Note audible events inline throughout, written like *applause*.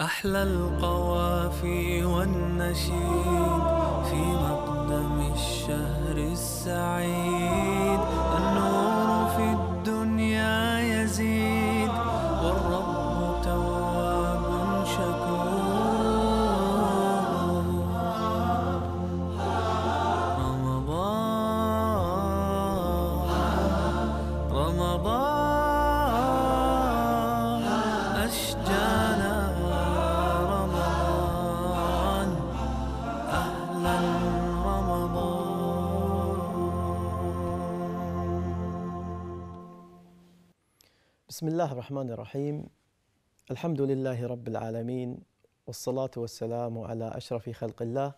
أحلى القوافي والنشيد في مقدم الشهر السعيد النور بسم الله الرحمن الرحيم الحمد لله رب العالمين والصلاة والسلام على أشرف خلق الله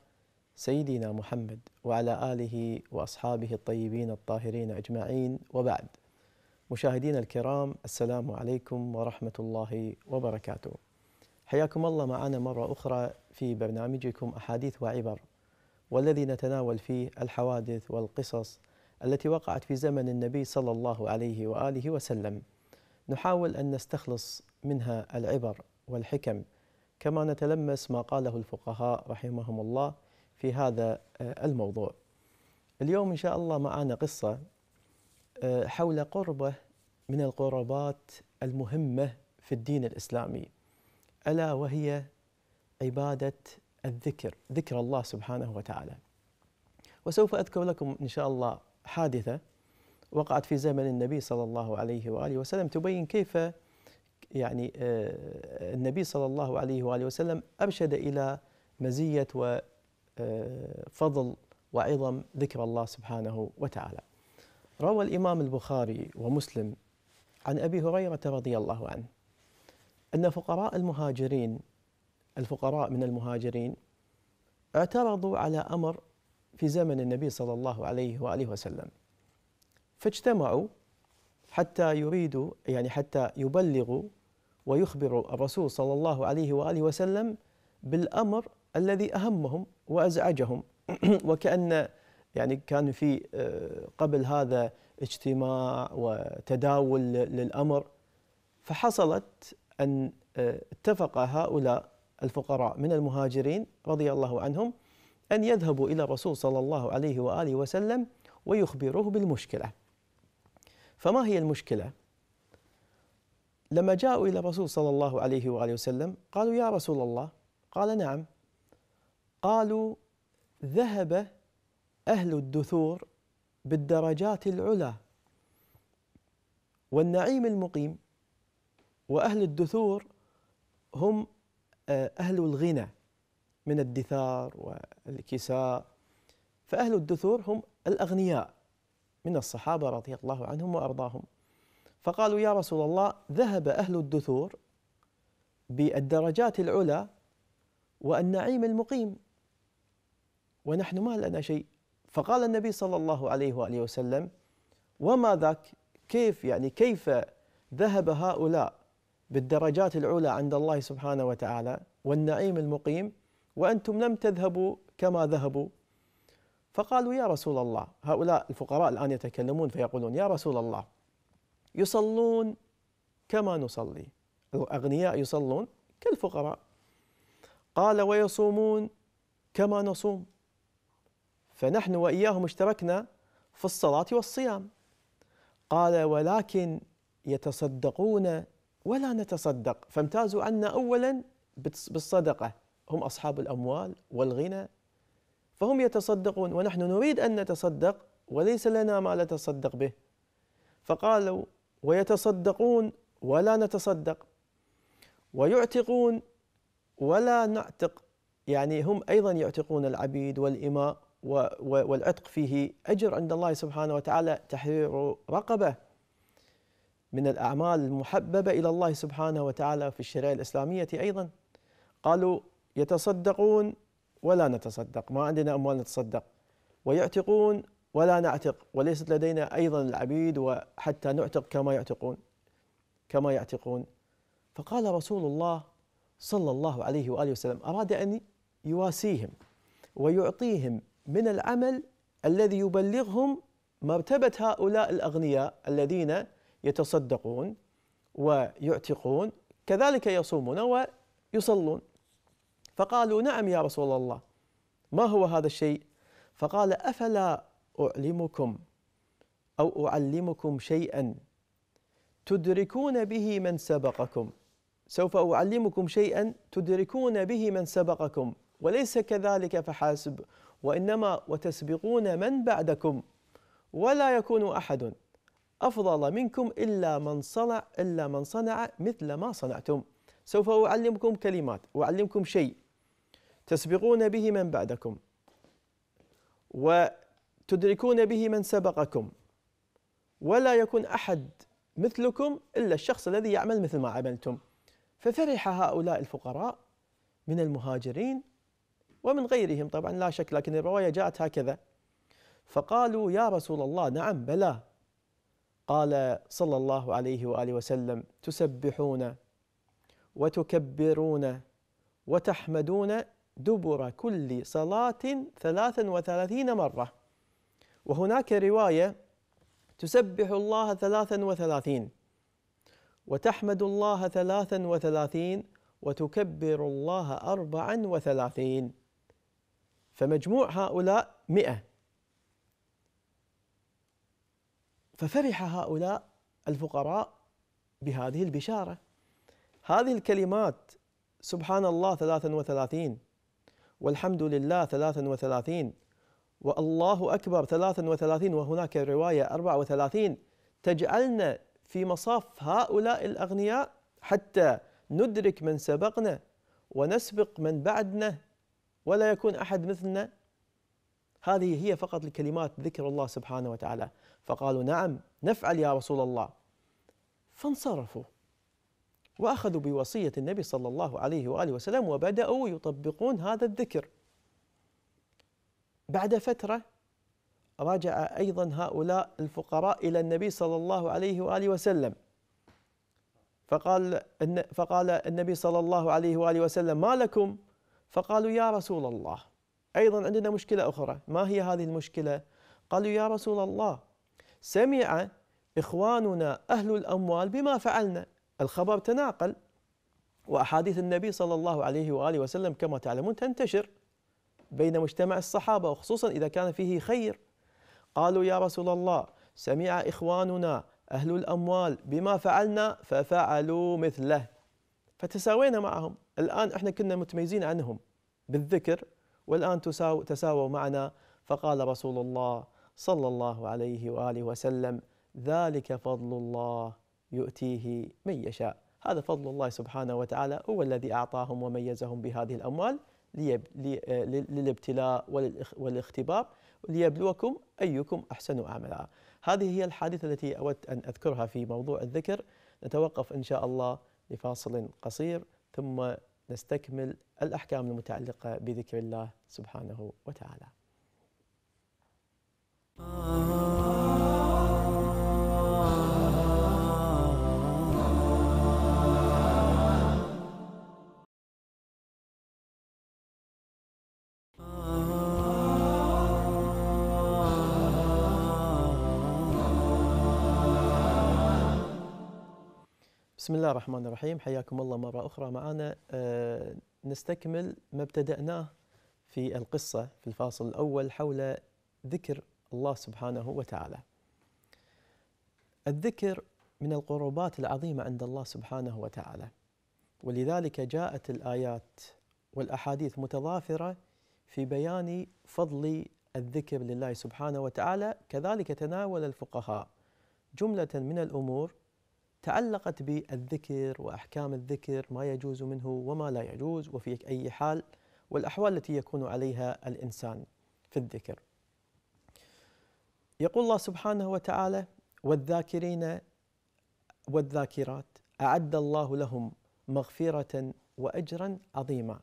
سيدنا محمد وعلى آله وأصحابه الطيبين الطاهرين أجمعين وبعد مشاهدينا الكرام السلام عليكم ورحمة الله وبركاته حياكم الله معنا مرة أخرى في برنامجكم أحاديث وعبر والذي نتناول فيه الحوادث والقصص التي وقعت في زمن النبي صلى الله عليه وآله وسلم نحاول أن نستخلص منها العبر والحكم كما نتلمس ما قاله الفقهاء رحمهم الله في هذا آه، الموضوع اليوم إن شاء الله معنا قصة آه، حول قربة من القربات المهمة في الدين الإسلامي ألا وهي عبادة الذكر ذكر الله سبحانه وتعالى وسوف أذكر لكم إن شاء الله حادثة وقعت في زمن النبي صلى الله عليه واله وسلم تبين كيف يعني آه، النبي صلى الله عليه واله وسلم ارشد الى مزيه وفضل آه، وعظم ذكر الله سبحانه وتعالى. روى الامام البخاري ومسلم عن ابي هريره رضي الله عنه ان فقراء المهاجرين الفقراء من المهاجرين اعترضوا على امر في زمن النبي صلى الله عليه واله وسلم فاجتمعوا حتى يريدوا يعني حتى يبلغوا ويخبروا الرسول صلى الله عليه واله وسلم بالامر الذي اهمهم وازعجهم *clears throat* وكان يعني كان في آه، قبل هذا اجتماع وتداول للامر فحصلت ان آه، اتفق هؤلاء الفقراء من المهاجرين رضي الله عنهم ان يذهبوا الى الرسول صلى الله عليه واله وسلم ويخبروه بالمشكله فما هي المشكلة؟ لما جاءوا إلى الرسول صلى الله عليه وآله وسلم قالوا يا رسول الله قال نعم قالوا ذهب أهل الدثور بالدرجات العلى والنعيم المقيم وأهل الدثور هم آه، أهل الغنى من الدثار والكساء فأهل الدثور هم الأغنياء من الصحابة رضي الله عنهم وأرضاهم فقالوا يا رسول الله ذهب أهل الدثور بالدرجات العلى والنعيم المقيم ونحن ما لنا شيء فقال النبي صلى الله عليه وآله وسلم وما ذاك كيف يعني كيف ذهب هؤلاء بالدرجات العلى عند الله سبحانه وتعالى والنعيم المقيم وأنتم لم تذهبوا كما ذهبوا فقالوا يا رسول الله هؤلاء الفقراء الآن يتكلمون فيقولون يا رسول الله يصلون كما نصلي الأغنياء يصلون كالفقراء قال ويصومون كما نصوم فنحن وإياهم اشتركنا في الصلاة والصيام قال ولكن يتصدقون ولا نتصدق فامتازوا عنا أولا بالصدقة هم أصحاب الأموال والغنى فهم يتصدقون ونحن نريد أن نتصدق وليس لنا ما نتصدق به فقالوا ويتصدقون ولا نتصدق ويعتقون ولا نعتق يعني هم أيضا يعتقون العبيد والإماء والعتق فيه أجر عند الله سبحانه وتعالى تحرير رقبة من الأعمال المحببة إلى الله سبحانه وتعالى في الشريعة الإسلامية أيضا قالوا يتصدقون ولا نتصدق ما عندنا أموال نتصدق ويعتقون ولا نعتق وليست لدينا أيضا العبيد وحتى نعتق كما يعتقون كما يعتقون فقال رسول الله صلى الله عليه وآله وسلم أراد أن يواسيهم ويعطيهم من العمل الذي يبلغهم مرتبة هؤلاء الأغنياء الذين يتصدقون ويعتقون كذلك يصومون ويصلون فقالوا نعم يا رسول الله ما هو هذا الشيء فقال افلا اعلمكم او اعلمكم شيئا تدركون به من سبقكم سوف اعلمكم شيئا تدركون به من سبقكم وليس كذلك فحاسب وانما وتسبقون من بعدكم ولا يكون احد افضل منكم الا من صنع الا من صنع مثل ما صنعتم سوف اعلمكم كلمات اعلمكم شيء تسبقون به من بعدكم وتدركون به من سبقكم ولا يكون احد مثلكم الا الشخص الذي يعمل مثل ما عملتم ففرح هؤلاء الفقراء من المهاجرين ومن غيرهم طبعا لا شك لكن الروايه جاءت هكذا فقالوا يا رسول الله نعم بلى قال صلى الله عليه واله وسلم تسبحون وتكبرون وتحمدون دبر كل صلاة ثلاثا وثلاثين مرة وهناك رواية تسبح الله ثلاثا وثلاثين وتحمد الله ثلاثا وثلاثين وتكبر الله أربعا وثلاثين فمجموع هؤلاء مئة ففرح هؤلاء الفقراء بهذه البشارة هذه الكلمات سبحان الله ثلاثا وثلاثين والحمد لله 33 والله أكبر 33 وهناك رواية 34 تجعلنا في مصاف هؤلاء الأغنياء حتى ندرك من سبقنا ونسبق من بعدنا ولا يكون أحد مثلنا هذه هي فقط الكلمات ذكر الله سبحانه وتعالى فقالوا نعم نفعل يا رسول الله فانصرفوا وأخذوا بوصية النبي صلى الله عليه وآله وسلم وبدأوا يطبقون هذا الذكر بعد فترة رجع أيضا هؤلاء الفقراء إلى النبي صلى الله عليه وآله وسلم فقال فقال النبي صلى الله عليه وآله وسلم ما لكم فقالوا يا رسول الله أيضا عندنا مشكلة أخرى ما هي هذه المشكلة قالوا يا رسول الله سمع إخواننا أهل الأموال بما فعلنا الخبر تناقل وأحاديث النبي صلى الله عليه وآله وسلم كما تعلمون تنتشر بين مجتمع الصحابة وخصوصا إذا كان فيه خير قالوا يا رسول الله سمع إخواننا أهل الأموال بما فعلنا ففعلوا مثله فتساوينا معهم الآن إحنا كنا متميزين عنهم بالذكر والآن تساو تساووا معنا فقال رسول الله صلى الله عليه وآله وسلم ذلك فضل الله يؤتيه من يشاء هذا فضل الله سبحانه وتعالى هو الذي أعطاهم وميزهم بهذه الأموال للابتلاء والاختبار ليبلوكم أيكم أحسن عملا هذه هي الحادثة التي أود أن أذكرها في موضوع الذكر نتوقف إن شاء الله لفاصل قصير ثم نستكمل الأحكام المتعلقة بذكر الله سبحانه وتعالى. آه. بسم الله الرحمن الرحيم حياكم الله مرة أخرى معنا أه نستكمل ما ابتدأناه في القصة في الفاصل الأول حول ذكر الله سبحانه وتعالى الذكر من القربات العظيمة عند الله سبحانه وتعالى ولذلك جاءت الآيات والأحاديث متضافرة في بيان فضل الذكر لله سبحانه وتعالى كذلك تناول الفقهاء جملة من الأمور تعلقت بالذكر وأحكام الذكر ما يجوز منه وما لا يجوز وفي أي حال والأحوال التي يكون عليها الإنسان في الذكر يقول الله سبحانه وتعالى والذاكرين والذاكرات أعد الله لهم مغفرة وأجرا عظيما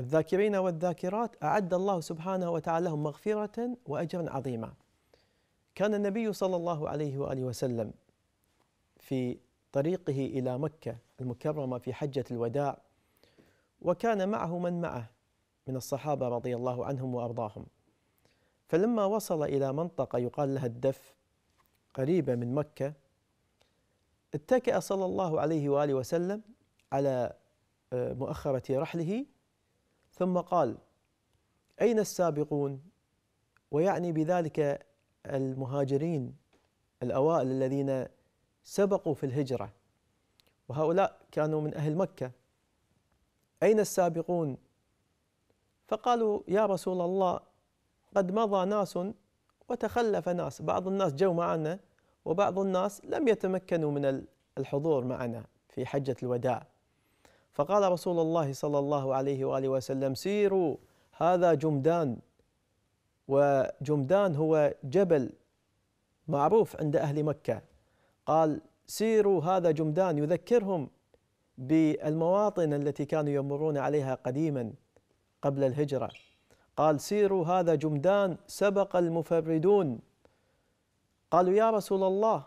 الذاكرين والذاكرات أعد الله سبحانه وتعالى لهم مغفرة وأجرا عظيما كان النبي صلى الله عليه وآله وسلم في طريقه إلى مكة المكرمة في حجة الوداع وكان معه من معه من الصحابة رضي الله عنهم وأرضاهم فلما وصل إلى منطقة يقال لها الدف قريبة من مكة اتكأ صلى الله عليه وآله وسلم على آه، مؤخرة رحله ثم قال أين السابقون ويعني بذلك المهاجرين الأوائل الذين سبقوا في الهجرة وهؤلاء كانوا من أهل مكة أين السابقون؟ فقالوا يا رسول الله قد مضى ناس وتخلف ناس بعض الناس جو معنا وبعض الناس لم يتمكنوا من الحضور معنا في حجة الوداع فقال رسول الله صلى الله عليه وآله وسلم سيروا هذا جمدان وجمدان هو جبل معروف عند أهل مكة قال سيروا هذا جمدان يذكرهم بالمواطن التي كانوا يمرون عليها قديما قبل الهجرة قال سيروا هذا جمدان سبق المفردون قالوا يا رسول الله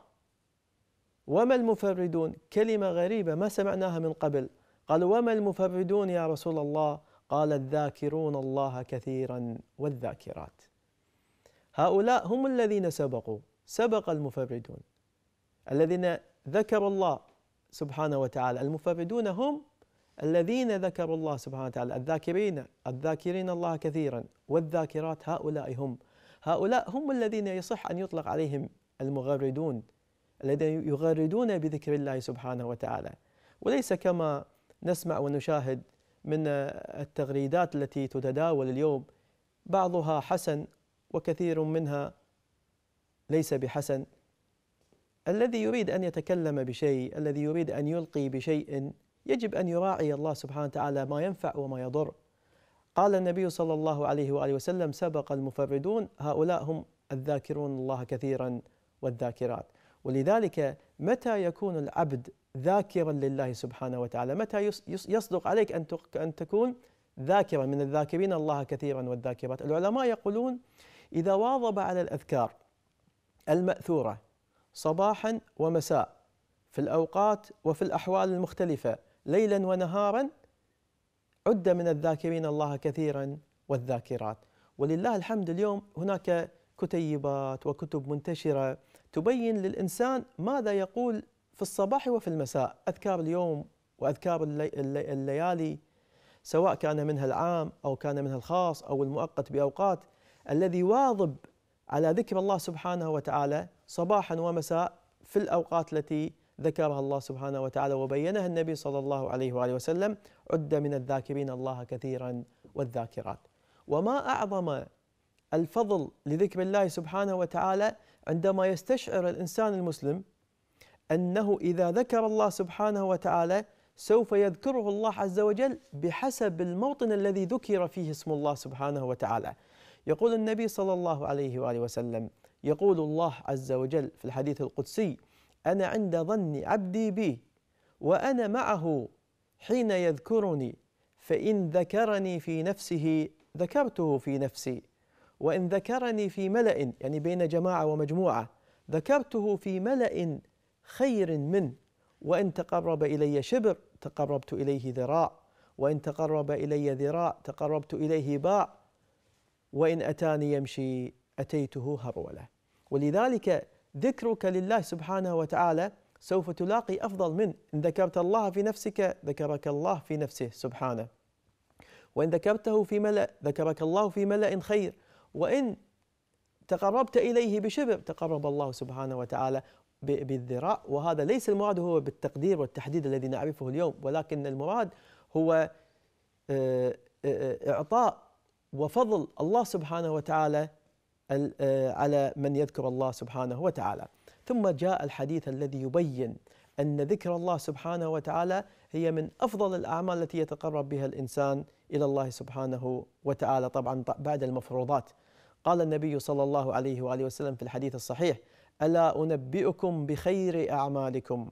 وما المفردون كلمة غريبة ما سمعناها من قبل قالوا وما المفردون يا رسول الله قال الذاكرون الله كثيرا والذاكرات هؤلاء هم الذين سبقوا سبق المفردون الذين ذكروا الله سبحانه وتعالى المفردون هم الذين ذكروا الله سبحانه وتعالى الذاكرين الذاكرين الله كثيرا والذاكرات هؤلاء هم هؤلاء هم الذين يصح أن يطلق عليهم المغردون الذين يغردون بذكر الله سبحانه وتعالى وليس كما نسمع ونشاهد من التغريدات التي تتداول اليوم بعضها حسن وكثير منها ليس بحسن الذي يريد ان يتكلم بشيء، الذي يريد ان يلقي بشيء يجب ان يراعي الله سبحانه وتعالى ما ينفع وما يضر. قال النبي صلى الله عليه واله وسلم سبق المفردون هؤلاء هم الذاكرون الله كثيرا والذاكرات. ولذلك متى يكون العبد ذاكرا لله سبحانه وتعالى؟ متى يصدق عليك ان ان تكون ذاكرا من الذاكرين الله كثيرا والذاكرات؟ العلماء يقولون اذا واظب على الاذكار الماثوره صباحا ومساء في الأوقات وفي الأحوال المختلفة ليلا ونهارا عد من الذاكرين الله كثيرا والذاكرات ولله الحمد اليوم هناك كتيبات وكتب منتشرة تبين للإنسان ماذا يقول في الصباح وفي المساء أذكار اليوم وأذكار اللي اللي الليالي سواء كان منها العام أو كان منها الخاص أو المؤقت بأوقات الذي واظب على ذكر الله سبحانه وتعالى صباحا ومساء في الأوقات التي ذكرها الله سبحانه وتعالى وبينها النبي صلى الله عليه وآله وسلم عد من الذاكرين الله كثيرا والذاكرات وما أعظم الفضل لذكر الله سبحانه وتعالى عندما يستشعر الإنسان المسلم أنه إذا ذكر الله سبحانه وتعالى سوف يذكره الله عز وجل بحسب الموطن الذي ذكر فيه اسم الله سبحانه وتعالى يقول النبي صلى الله عليه وآله وسلم يقول الله عز وجل في الحديث القدسي أنا عند ظن عبدي بي وأنا معه حين يذكرني فإن ذكرني في نفسه ذكرته في نفسي وإن ذكرني في ملأ يعني بين جماعة ومجموعة ذكرته في ملأ خير منه وإن تقرب إلي شبر تقربت إليه ذراع وإن تقرب إلي ذراع تقربت إليه باع وإن أتاني يمشي أتيته هرولة ولذلك ذكرك لله سبحانه وتعالى سوف تلاقي أفضل من إن ذكرت الله في نفسك ذكرك الله في نفسه سبحانه وإن ذكرته في ملأ ذكرك الله في ملأ خير وإن تقربت إليه بشبر تقرب الله سبحانه وتعالى بالذراء وهذا ليس المراد هو بالتقدير والتحديد الذي نعرفه اليوم ولكن المراد هو آه، آه، إعطاء وفضل الله سبحانه وتعالى آه، على من يذكر الله سبحانه وتعالى ثم جاء الحديث الذي يبين أن ذكر الله سبحانه وتعالى هي من أفضل الأعمال التي يتقرب بها الإنسان إلى الله سبحانه وتعالى طبعا بعد المفروضات قال النبي صلى الله عليه وآله وسلم في الحديث الصحيح ألا أنبئكم بخير أعمالكم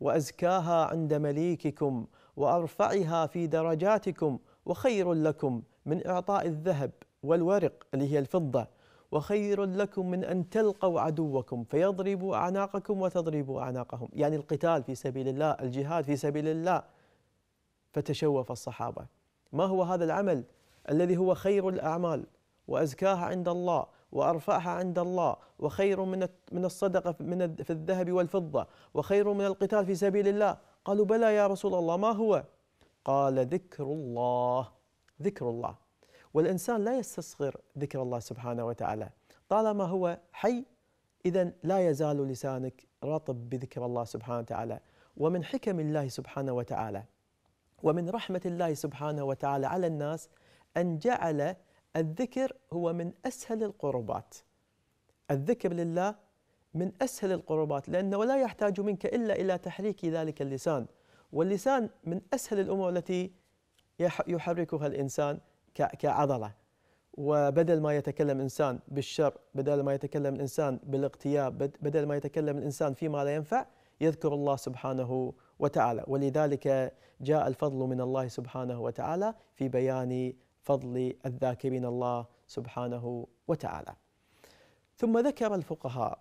وأزكاها عند مليككم وأرفعها في درجاتكم وخير لكم من إعطاء الذهب والورق اللي هي الفضة وخير لكم من أن تلقوا عدوكم فيضربوا أعناقكم وتضربوا أعناقهم يعني القتال في سبيل الله الجهاد في سبيل الله فتشوف الصحابة ما هو هذا العمل الذي هو خير الأعمال وأزكاها عند الله وارفعها عند الله وخير من من الصدقه من في الذهب والفضه وخير من القتال في سبيل الله قالوا بلى يا رسول الله ما هو قال ذكر الله ذكر الله والإنسان لا يستصغر ذكر الله سبحانه وتعالى طالما هو حي إذا لا يزال لسانك رطب بذكر الله سبحانه وتعالى ومن حكم الله سبحانه وتعالى ومن رحمة الله سبحانه وتعالى على الناس أن جعل الذكر هو من أسهل القربات الذكر لله من أسهل القربات لأنه لا يحتاج منك إلا إلى تحريك ذلك اللسان واللسان من أسهل الأمور التي يحركها الإنسان كعضله وبدل ما يتكلم انسان بالشر بدل ما يتكلم الانسان بالاغتياب بدل ما يتكلم الانسان فيما لا ينفع يذكر الله سبحانه وتعالى ولذلك جاء الفضل من الله سبحانه وتعالى في بيان فضل الذاكرين الله سبحانه وتعالى ثم ذكر الفقهاء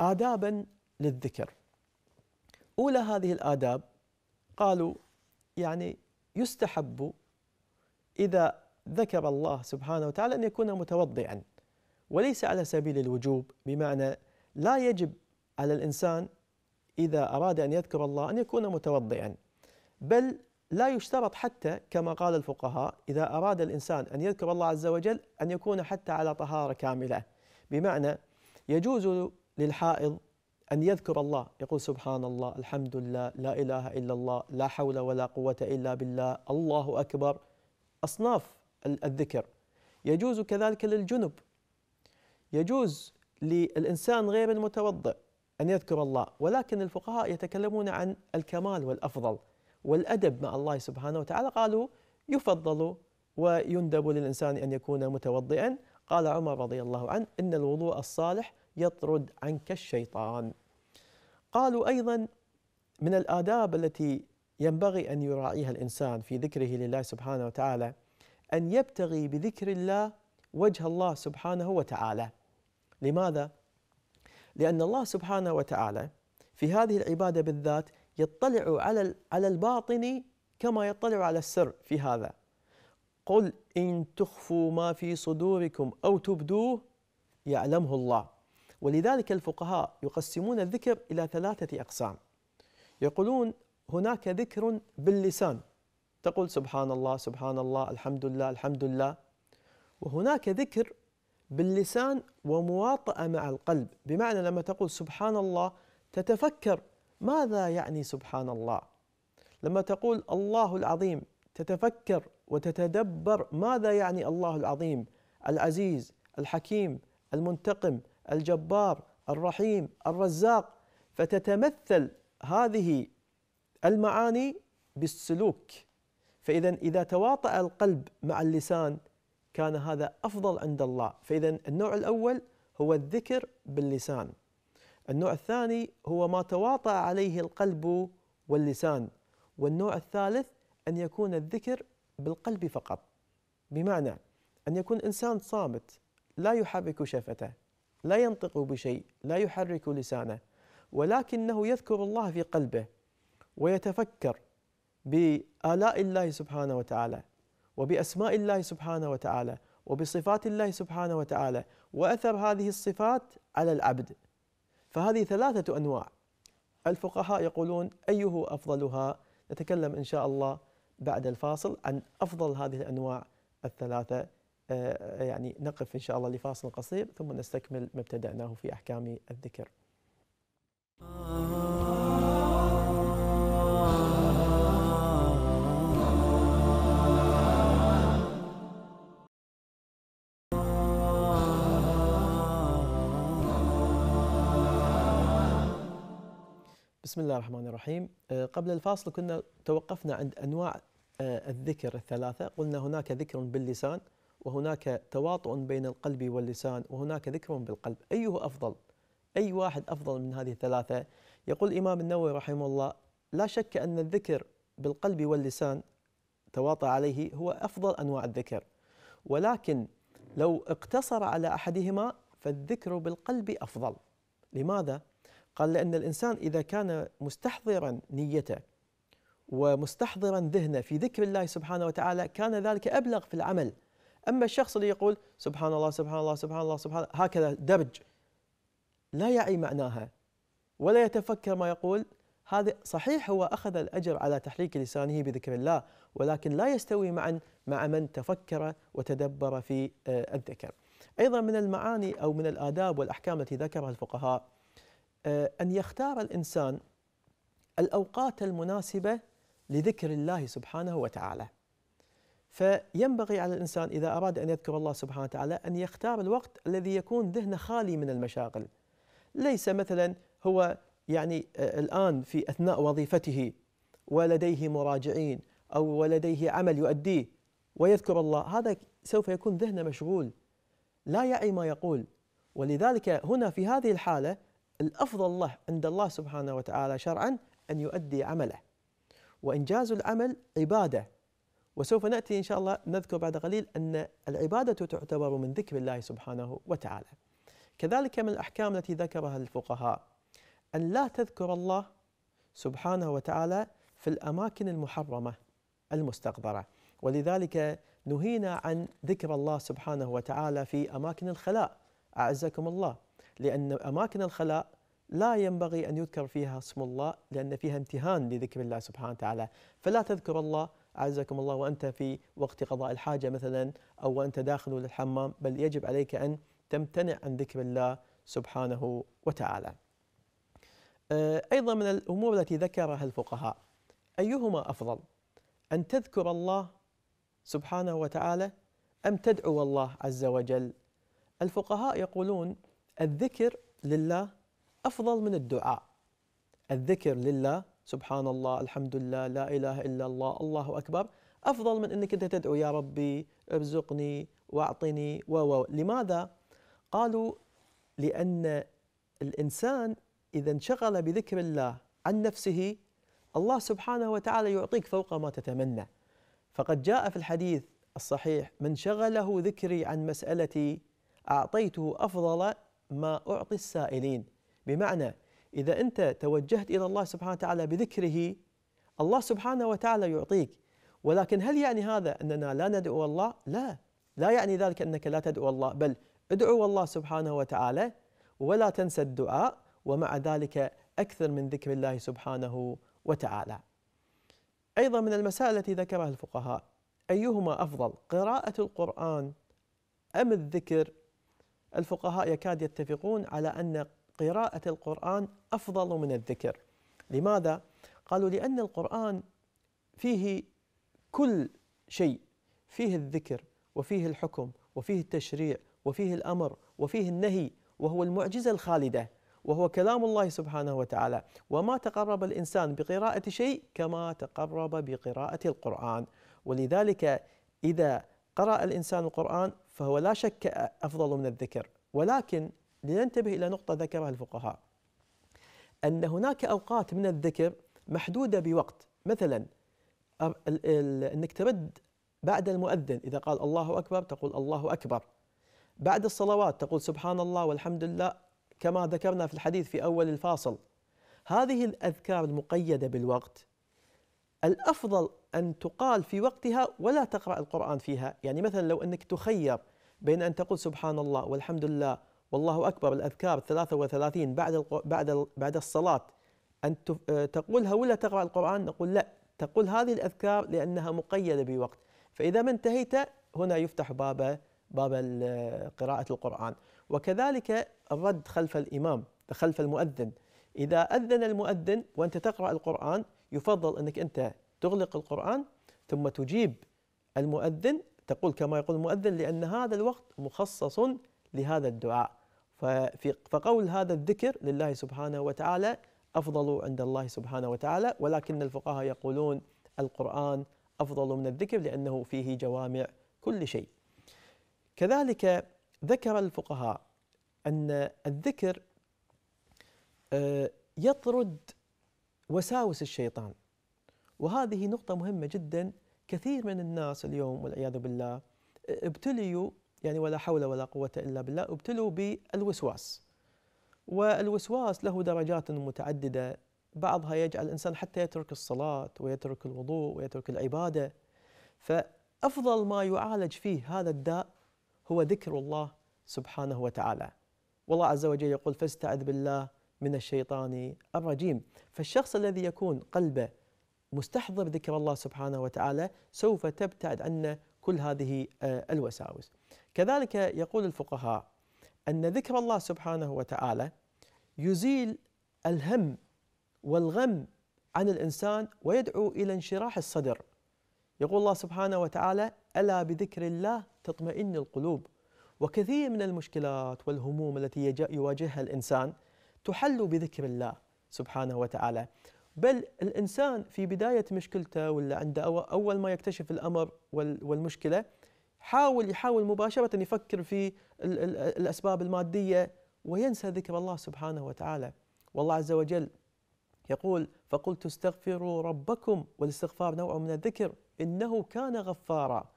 آدابا للذكر أولى هذه الآداب قالوا يعني يستحب إذا ذكر الله سبحانه وتعالى أن يكون متوضئا وليس على سبيل الوجوب بمعنى لا يجب على الإنسان إذا أراد أن يذكر الله أن يكون متوضئا بل لا يشترط حتى كما قال الفقهاء إذا أراد الإنسان أن يذكر الله عز وجل أن يكون حتى على طهارة كاملة بمعنى يجوز للحائض أن يذكر الله يقول سبحان الله الحمد لله لا إله إلا الله لا حول ولا قوة إلا بالله الله أكبر أصناف الذكر يجوز كذلك للجنب يجوز للإنسان غير المتوضئ أن يذكر الله ولكن الفقهاء يتكلمون عن الكمال والأفضل والأدب مع الله سبحانه وتعالى قالوا يفضل ويندب للإنسان أن يكون متوضئا قال عمر رضي الله عنه إن الوضوء الصالح يطرد عنك الشيطان قالوا أيضا من الآداب التي ينبغي أن يراعيها الإنسان في ذكره لله سبحانه وتعالى أن يبتغي بذكر الله وجه الله سبحانه وتعالى لماذا؟ لأن الله سبحانه وتعالى في هذه العبادة بالذات يطلع على على الباطن كما يطلع على السر في هذا قل إن تخفوا ما في صدوركم أو تبدوه يعلمه الله ولذلك الفقهاء يقسمون الذكر إلى ثلاثة أقسام يقولون هناك ذكر باللسان تقول سبحان الله سبحان الله الحمد لله الحمد لله وهناك ذكر باللسان ومواطأة مع القلب بمعنى لما تقول سبحان الله تتفكر ماذا يعني سبحان الله لما تقول الله العظيم تتفكر وتتدبر ماذا يعني الله العظيم العزيز الحكيم المنتقم الجبار الرحيم الرزاق فتتمثل هذه المعاني بالسلوك فإذا إذا تواطأ القلب مع اللسان كان هذا أفضل عند الله فإذا النوع الأول هو الذكر باللسان النوع الثاني هو ما تواطأ عليه القلب واللسان والنوع الثالث أن يكون الذكر بالقلب فقط بمعنى أن يكون إنسان صامت لا يحرك شفته لا ينطق بشيء لا يحرك لسانه ولكنه يذكر الله في قلبه ويتفكر بآلاء الله سبحانه وتعالى وبأسماء الله سبحانه وتعالى وبصفات الله سبحانه وتعالى وأثر هذه الصفات على العبد فهذه ثلاثة أنواع الفقهاء يقولون أيه أفضلها نتكلم إن شاء الله بعد الفاصل عن أفضل هذه الأنواع الثلاثة آه، يعني نقف إن شاء الله لفاصل قصير ثم نستكمل ما ابتدأناه في أحكام الذكر. آه. بسم الله الرحمن الرحيم آه، قبل الفاصل كنا توقفنا عند أنواع آه، الذكر الثلاثة قلنا هناك ذكر باللسان وهناك تواطؤ بين القلب واللسان وهناك ذكر بالقلب أيه أفضل أي واحد أفضل من هذه الثلاثة يقول الإمام النووي رحمه الله لا شك أن الذكر بالقلب واللسان تواطأ عليه هو أفضل أنواع الذكر ولكن لو اقتصر على أحدهما فالذكر بالقلب أفضل لماذا؟ قال لأن الإنسان إذا كان مستحضرا نيته ومستحضرا ذهنه في ذكر الله سبحانه وتعالى كان ذلك أبلغ في العمل أما الشخص اللي يقول سبحان الله سبحان الله سبحان الله سبحان الله هكذا درج لا يعي معناها ولا يتفكر ما يقول هذا صحيح هو أخذ الأجر على تحريك لسانه بذكر الله ولكن لا يستوي معا مع من تفكر وتدبر في آه، الذكر أيضا من المعاني أو من الآداب والأحكام التي ذكرها الفقهاء آه، أن يختار الإنسان الأوقات المناسبة لذكر الله سبحانه وتعالى فينبغي على الإنسان إذا أراد أن يذكر الله سبحانه وتعالى أن يختار الوقت الذي يكون ذهنه خالي من المشاغل ليس مثلا هو يعني آه، الآن في أثناء وظيفته ولديه مراجعين أو ولديه عمل يؤديه ويذكر الله هذا سوف يكون ذهنه مشغول لا يعي ما يقول ولذلك هنا في هذه الحالة الأفضل له عند الله سبحانه وتعالى شرعا أن يؤدي عمله وإنجاز العمل عبادة وسوف نأتي إن شاء الله نذكر بعد قليل أن العبادة تعتبر من ذكر الله سبحانه وتعالى كذلك من الأحكام التي ذكرها الفقهاء أن لا تذكر الله سبحانه وتعالى في الأماكن المحرمة المستقذرة ولذلك نهينا عن ذكر الله سبحانه وتعالى في أماكن الخلاء أعزكم الله لأن أماكن الخلاء لا ينبغي أن يذكر فيها اسم الله لأن فيها امتهان لذكر الله سبحانه وتعالى فلا تذكر الله أعزكم الله وأنت في وقت قضاء الحاجة مثلا أو وأنت داخل للحمام بل يجب عليك أن تمتنع عن ذكر الله سبحانه وتعالى آه، أيضا من الأمور التي ذكرها الفقهاء أيهما أفضل أن تذكر الله سبحانه وتعالى أم تدعو الله عز وجل الفقهاء يقولون الذكر لله أفضل من الدعاء الذكر لله سبحان الله الحمد لله لا إله إلا الله الله أكبر أفضل من أنك أنت تدعو يا ربي ارزقني وأعطني و لماذا؟ قالوا لأن الإنسان إذا انشغل بذكر الله عن نفسه الله سبحانه وتعالى يعطيك فوق ما تتمنى فقد جاء في الحديث الصحيح من شغله ذكري عن مسألتي أعطيته أفضل ما أعطي السائلين بمعنى إذا أنت توجهت إلى الله سبحانه وتعالى بذكره الله سبحانه وتعالى يعطيك ولكن هل يعني هذا أننا لا ندعو الله؟ لا لا يعني ذلك أنك لا تدعو الله بل ادعو الله سبحانه وتعالى ولا تنسى الدعاء ومع ذلك أكثر من ذكر الله سبحانه وتعالى أيضا من المسائل التي ذكرها الفقهاء أيهما أفضل قراءة القرآن أم الذكر الفقهاء يكاد يتفقون على أن قراءة القرآن أفضل من الذكر لماذا؟ قالوا لأن القرآن فيه كل شيء فيه الذكر وفيه الحكم وفيه التشريع وفيه الأمر وفيه النهي وهو المعجزة الخالدة وهو كلام الله سبحانه وتعالى وما تقرب الإنسان بقراءة شيء كما تقرب بقراءة القرآن ولذلك إذا قرأ الإنسان القرآن فهو لا شك أفضل من الذكر ولكن لننتبه إلى نقطة ذكرها الفقهاء أن هناك أوقات من الذكر محدودة بوقت مثلا أنك ترد بعد المؤذن إذا قال الله أكبر تقول الله أكبر بعد الصلوات تقول سبحان الله والحمد لله كما ذكرنا في الحديث في أول الفاصل هذه الأذكار المقيدة بالوقت الافضل ان تقال في وقتها ولا تقرا القران فيها، يعني مثلا لو انك تخير بين ان تقول سبحان الله والحمد لله والله اكبر الاذكار 33 بعد بعد بعد الصلاه ان آه، تقولها ولا تقرا القران نقول لا، تقول هذه الاذكار لانها مقيده بوقت، فاذا ما انتهيت هنا يفتح باب باب قراءه القران، وكذلك الرد خلف الامام خلف المؤذن، اذا اذن المؤذن وانت تقرا القران يفضل أنك أنت تغلق القرآن ثم تجيب المؤذن تقول كما يقول المؤذن لأن هذا الوقت مخصص لهذا الدعاء ففي فقول هذا الذكر لله سبحانه وتعالى أفضل عند الله سبحانه وتعالى ولكن الفقهاء يقولون القرآن أفضل من الذكر لأنه فيه جوامع كل شيء كذلك ذكر الفقهاء أن الذكر آه، يطرد وساوس الشيطان وهذه نقطة مهمة جدا كثير من الناس اليوم والعياذ بالله ابتليوا يعني ولا حول ولا قوة إلا بالله ابتلوا بالوسواس والوسواس له درجات متعددة بعضها يجعل الإنسان حتى يترك الصلاة ويترك الوضوء ويترك العبادة فأفضل ما يعالج فيه هذا الداء هو ذكر الله سبحانه وتعالى والله عز وجل يقول فاستعذ بالله من الشيطان الرجيم فالشخص الذي يكون قلبه مستحضر ذكر الله سبحانه وتعالى سوف تبتعد عنه كل هذه آه، الوساوس كذلك يقول الفقهاء أن ذكر الله سبحانه وتعالى يزيل الهم والغم عن الإنسان ويدعو إلى انشراح الصدر يقول الله سبحانه وتعالى ألا بذكر الله تطمئن القلوب وكثير من المشكلات والهموم التي يواجهها الإنسان تحل بذكر الله سبحانه وتعالى بل الإنسان في بداية مشكلته ولا عند أول ما يكتشف الأمر والمشكلة حاول يحاول مباشرة يفكر في الأسباب المادية وينسى ذكر الله سبحانه وتعالى والله عز وجل يقول فقلت استغفروا ربكم والاستغفار نوع من الذكر إنه كان غفارا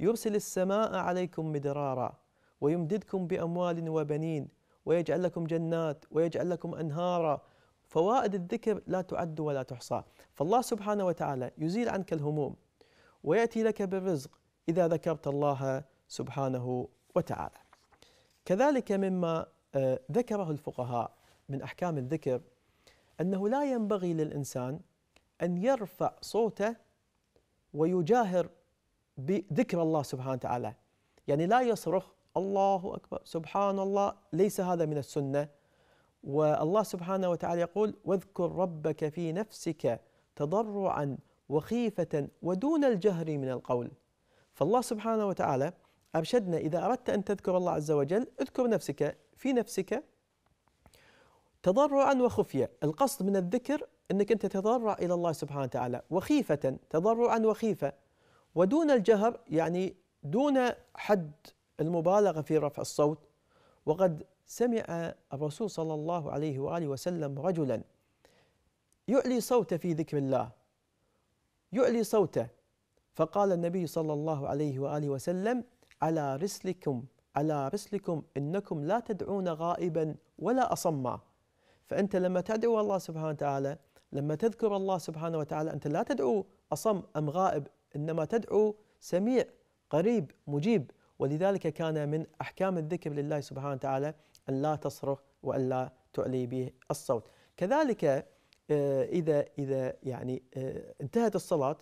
يرسل السماء عليكم مدرارا ويمددكم بأموال وبنين ويجعل لكم جنات ويجعل لكم أنهارا فوائد الذكر لا تعد ولا تحصى فالله سبحانه وتعالى يزيل عنك الهموم ويأتي لك بالرزق إذا ذكرت الله سبحانه وتعالى كذلك مما آه، ذكره الفقهاء من أحكام الذكر أنه لا ينبغي للإنسان أن يرفع صوته ويجاهر بذكر الله سبحانه وتعالى يعني لا يصرخ الله أكبر سبحان الله ليس هذا من السنة والله سبحانه وتعالى يقول واذكر ربك في نفسك تضرعا وخيفة ودون الجهر من القول فالله سبحانه وتعالى أرشدنا إذا أردت أن تذكر الله عز وجل اذكر نفسك في نفسك تضرعا وخفية القصد من الذكر أنك أنت تضرع إلى الله سبحانه وتعالى وخيفة تضرعا وخيفة ودون الجهر يعني دون حد المبالغة في رفع الصوت وقد سمع الرسول صلى الله عليه وآله وسلم رجلا يعلي صوته في ذكر الله يعلي صوته فقال النبي صلى الله عليه وآله وسلم على رسلكم على رسلكم إنكم لا تدعون غائبا ولا أصما فأنت لما تدعو الله سبحانه وتعالى لما تذكر الله سبحانه وتعالى أنت لا تدعو أصم أم غائب إنما تدعو سميع قريب مجيب ولذلك كان من أحكام الذكر لله سبحانه وتعالى أن لا تصرخ وأن لا تعلي به الصوت كذلك آه، إذا إذا يعني آه، انتهت الصلاة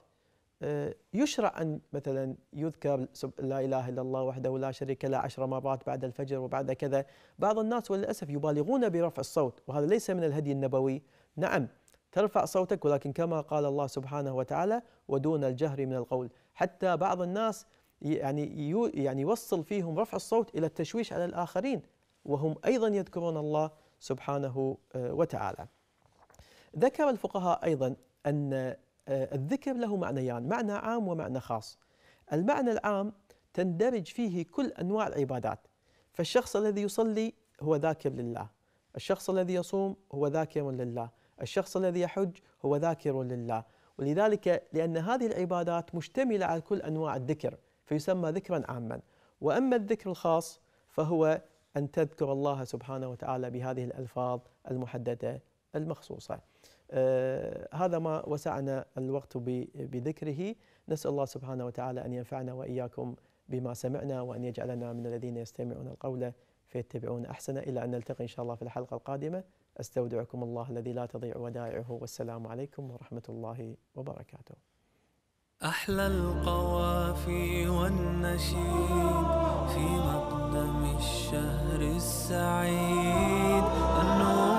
آه، يشرع أن مثلا يذكر لا إله إلا الله وحده لا شريك له عشر مرات بعد الفجر وبعد كذا بعض الناس وللأسف يبالغون برفع الصوت وهذا ليس من الهدي النبوي نعم ترفع صوتك ولكن كما قال الله سبحانه وتعالى ودون الجهر من القول حتى بعض الناس يعني يعني يوصل فيهم رفع الصوت الى التشويش على الاخرين وهم ايضا يذكرون الله سبحانه آه، وتعالى. ذكر الفقهاء ايضا ان آه، الذكر له معنيان، معنى عام ومعنى خاص. المعنى العام تندرج فيه كل انواع العبادات. فالشخص الذي يصلي هو ذاكر لله. الشخص الذي يصوم هو ذاكر لله. الشخص الذي يحج هو ذاكر لله. ولذلك لان هذه العبادات مشتمله على كل انواع الذكر. فيسمى ذكرا عاما وأما الذكر الخاص فهو أن تذكر الله سبحانه وتعالى بهذه الألفاظ المحددة المخصوصة آه هذا ما وسعنا الوقت بذكره نسأل الله سبحانه وتعالى أن ينفعنا وإياكم بما سمعنا وأن يجعلنا من الذين يستمعون القول فيتبعون أحسن إلى أن نلتقي إن شاء الله في الحلقة القادمة أستودعكم الله الذي لا تضيع ودائعه والسلام عليكم ورحمة الله وبركاته أحلى القوافي والنشيد في مقدم الشهر السعيد النور